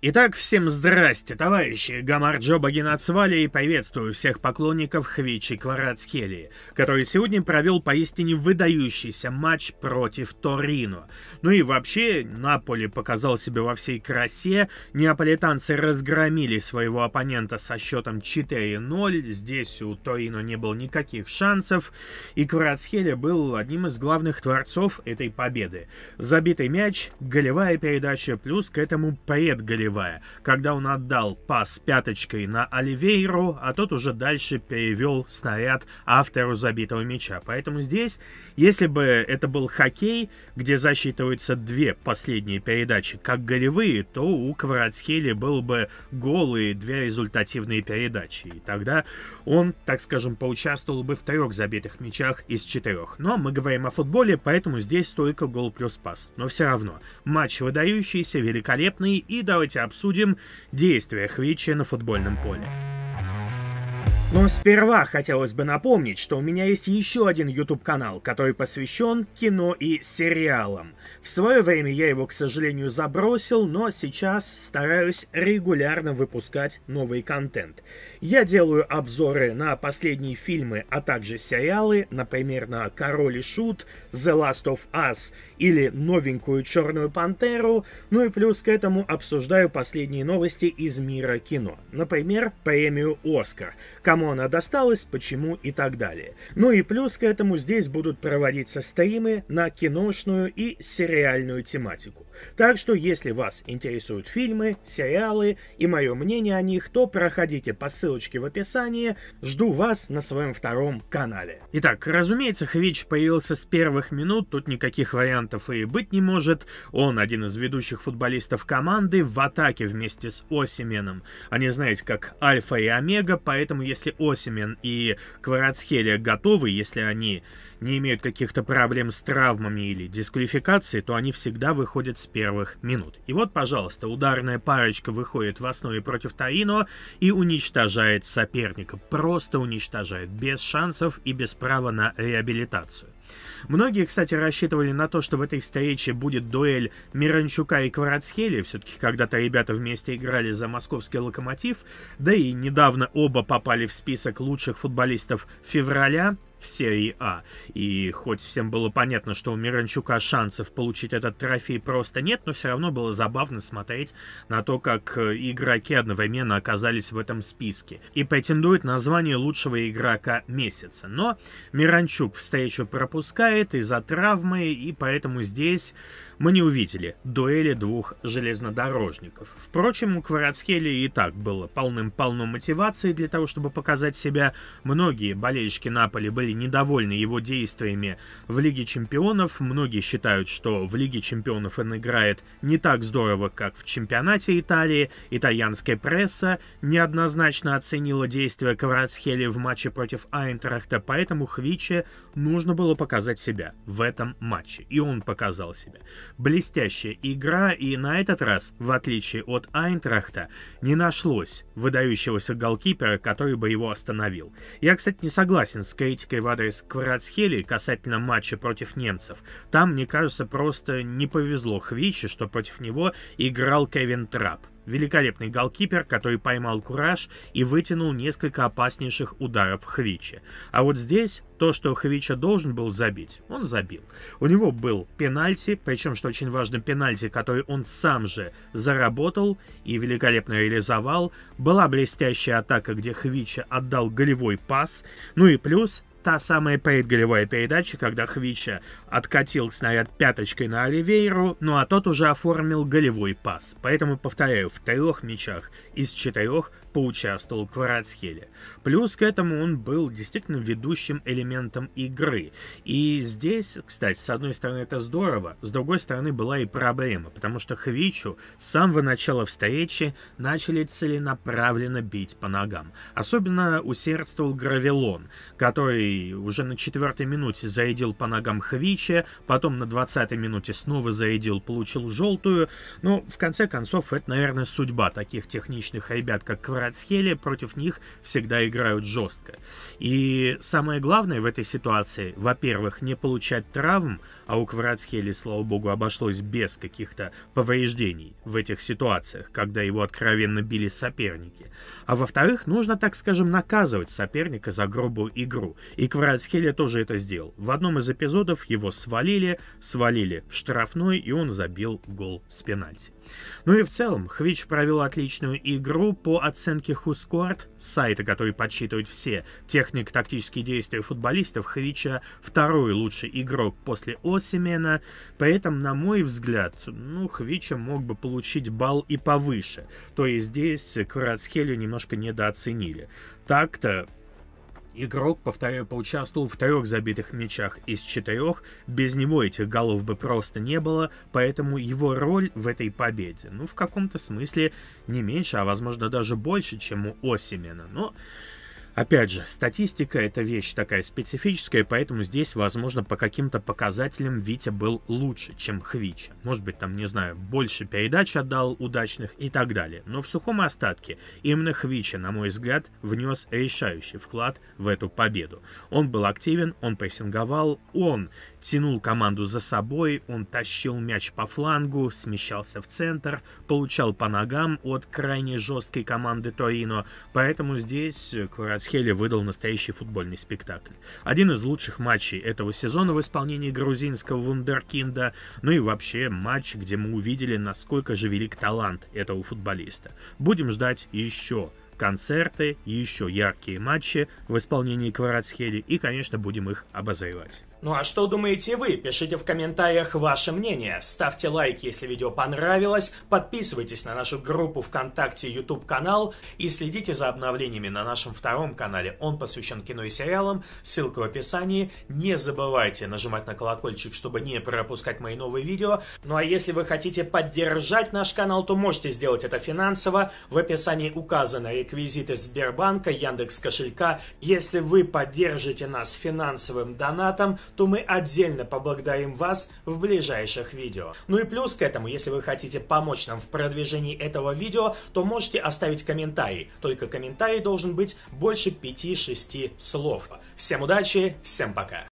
Итак, всем здрасте, товарищи! Гамарджо Багинацвали и приветствую всех поклонников Хвичи Кварацхелии, который сегодня провел поистине выдающийся матч против Торино. Ну и вообще, Наполи показал себя во всей красе, неаполитанцы разгромили своего оппонента со счетом 4-0, здесь у Торино не было никаких шансов, и Кварацхелия был одним из главных творцов этой победы. Забитый мяч, голевая передача, плюс к этому предголевая голевая, когда он отдал пас пяточкой на Оливейру, а тот уже дальше перевел снаряд автору забитого мяча. Поэтому здесь, если бы это был хоккей, где засчитываются две последние передачи как голевые, то у Кваратскели был бы гол и две результативные передачи. И тогда он, так скажем, поучаствовал бы в трех забитых мячах из четырех. Но мы говорим о футболе, поэтому здесь только гол плюс пас. Но все равно, матч выдающийся, великолепный, и давайте обсудим действия Хвичи на футбольном поле. Но сперва хотелось бы напомнить, что у меня есть еще один YouTube-канал, который посвящен кино и сериалам. В свое время я его, к сожалению, забросил, но сейчас стараюсь регулярно выпускать новый контент. Я делаю обзоры на последние фильмы, а также сериалы, например, на «Король и Шут», «The Last of Us» или новенькую «Черную пантеру», ну и плюс к этому обсуждаю последние новости из мира кино. Например, премию «Оскар», кому она досталась, почему и так далее. Ну и плюс к этому здесь будут проводиться стримы на киношную и сериальную тематику. Так что если вас интересуют фильмы, сериалы и мое мнение о них, то проходите по ссылочке в описании. Жду вас на своем втором канале. Итак, разумеется, Хвич появился с первых минут, тут никаких вариантов и быть не может. Он один из ведущих футболистов команды в атаке вместе с Осименом. Они, знаете, как альфа и омега, поэтому если если Осимен и Кварацхелия готовы, если они не имеют каких-то проблем с травмами или дисквалификацией, то они всегда выходят с первых минут. И вот, пожалуйста, ударная парочка выходит в основе против Таино и уничтожает соперника. Просто уничтожает, без шансов и без права на реабилитацию. Многие, кстати, рассчитывали на то, что в этой встрече будет дуэль Миранчука и Кварацхели, все-таки когда-то ребята вместе играли за московский локомотив, да и недавно оба попали в список лучших футболистов февраля в серии А. И хоть всем было понятно, что у Миранчука шансов получить этот трофей просто нет, но все равно было забавно смотреть на то, как э, игроки одновременно оказались в этом списке. И претендует на звание лучшего игрока месяца. Но Миранчук встречу пропускает из-за травмы, и поэтому здесь мы не увидели дуэли двух железнодорожников. Впрочем, у Кварацхели и так было полным-полно мотивации для того, чтобы показать себя. Многие болельщики Наполи были стали недовольны его действиями в Лиге Чемпионов. Многие считают, что в Лиге Чемпионов он играет не так здорово, как в чемпионате Италии. Итальянская пресса неоднозначно оценила действия Кварацхели в матче против Айнтрахта, поэтому Хвиче нужно было показать себя в этом матче. И он показал себя. Блестящая игра, и на этот раз, в отличие от Айнтрахта, не нашлось выдающегося голкипера, который бы его остановил. Я, кстати, не согласен с критикой критикой в адрес Кварацхели касательно матча против немцев, там, мне кажется, просто не повезло Хвичи, что против него играл Кевин Трап. Великолепный голкипер, который поймал кураж и вытянул несколько опаснейших ударов Хвичи. А вот здесь то, что Хвича должен был забить, он забил. У него был пенальти, причем, что очень важно, пенальти, который он сам же заработал и великолепно реализовал. Была блестящая атака, где Хвича отдал голевой пас. Ну и плюс та самая предголевая передача, когда Хвича откатил снаряд пяточкой на Оливейру, ну а тот уже оформил голевой пас. Поэтому, повторяю, в трех мячах из четырех поучаствовал Кварацхеле. Плюс к этому он был действительно ведущим элементом игры. И здесь, кстати, с одной стороны это здорово, с другой стороны была и проблема, потому что Хвичу с самого начала встречи начали целенаправленно бить по ногам. Особенно усердствовал Гравелон, который Ковалевский уже на четвертой минуте заедил по ногам Хвиче, потом на двадцатой минуте снова заедил, получил желтую. Но ну, в конце концов, это, наверное, судьба таких техничных ребят, как Кварацхели, против них всегда играют жестко. И самое главное в этой ситуации, во-первых, не получать травм, а у Кварацхели, слава богу, обошлось без каких-то повреждений в этих ситуациях, когда его откровенно били соперники. А во-вторых, нужно, так скажем, наказывать соперника за грубую игру. И Кварацхеля тоже это сделал. В одном из эпизодов его свалили, свалили в штрафной, и он забил гол с пенальти. Ну и в целом, Хвич провел отличную игру по оценке Хускорт, сайта, который подсчитывает все техник, тактические действия футболистов, Хвича второй лучший игрок после Осимена, поэтому, на мой взгляд, ну, Хвича мог бы получить балл и повыше, то есть здесь Кварацхелю немножко недооценили. Так-то Игрок, повторяю, поучаствовал в трех забитых мячах из четырех, без него этих голов бы просто не было, поэтому его роль в этой победе, ну, в каком-то смысле не меньше, а возможно даже больше, чем у Осимена, но... Опять же, статистика это вещь такая специфическая, поэтому здесь, возможно, по каким-то показателям Витя был лучше, чем Хвича. Может быть, там, не знаю, больше передач отдал удачных и так далее. Но в сухом остатке именно Хвича, на мой взгляд, внес решающий вклад в эту победу. Он был активен, он прессинговал, он тянул команду за собой, он тащил мяч по флангу, смещался в центр, получал по ногам от крайне жесткой команды Торино, поэтому здесь Кварацхели выдал настоящий футбольный спектакль. Один из лучших матчей этого сезона в исполнении грузинского вундеркинда, ну и вообще матч, где мы увидели, насколько же велик талант этого футболиста. Будем ждать еще концерты, еще яркие матчи в исполнении Кварацхели и, конечно, будем их обозревать. Ну а что думаете вы? Пишите в комментариях ваше мнение. Ставьте лайк, если видео понравилось. Подписывайтесь на нашу группу ВКонтакте YouTube-канал. И следите за обновлениями на нашем втором канале. Он посвящен кино и сериалам. Ссылка в описании. Не забывайте нажимать на колокольчик, чтобы не пропускать мои новые видео. Ну а если вы хотите поддержать наш канал, то можете сделать это финансово. В описании указаны реквизиты Сбербанка, Яндекс кошелька. Если вы поддержите нас финансовым донатом, то мы отдельно поблагодарим вас в ближайших видео. Ну и плюс к этому, если вы хотите помочь нам в продвижении этого видео, то можете оставить комментарий. Только комментарий должен быть больше 5-6 слов. Всем удачи, всем пока!